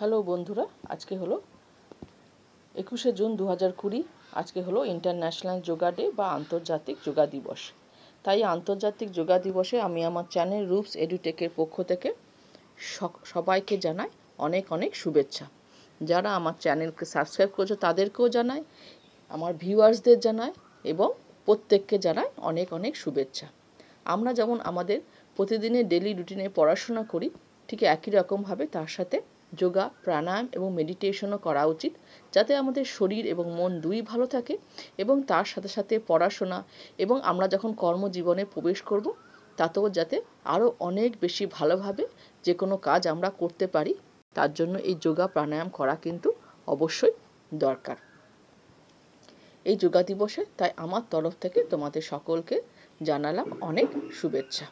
hello বন্ধুরা আজকে হলো একুশে জুন দু হাজার কুড়ি আজকে হলো ইন্টারন্যাশনাল যোগা ডে বা আন্তর্জাতিক যোগা দিবস তাই আন্তর্জাতিক যোগা দিবসে আমি আমার চ্যানেল রুপস এডুটেকের পক্ষ থেকে সবাইকে জানাই অনেক অনেক শুভেচ্ছা যারা আমার চ্যানেলকে সাবস্ক্রাইব করেছে তাদেরকেও জানাই আমার ভিউয়ার্সদের জানাই এবং প্রত্যেককে জানাই অনেক অনেক শুভেচ্ছা আমরা যেমন আমাদের প্রতিদিনের ডেলি রুটিনে পড়াশোনা করি ঠিক একই রকমভাবে তার সাথে যোগা প্রাণায়াম এবং মেডিটেশনও করা উচিত যাতে আমাদের শরীর এবং মন দুই ভালো থাকে এবং তার সাথে সাথে পড়াশোনা এবং আমরা যখন কর্মজীবনে প্রবেশ করব তাতেও যাতে আরও অনেক বেশি ভালোভাবে যে কোনো কাজ আমরা করতে পারি তার জন্য এই যোগা প্রাণায়াম করা কিন্তু অবশ্যই দরকার এই যোগা দিবসে তাই আমার তরফ থেকে তোমাদের সকলকে জানালাম অনেক শুভেচ্ছা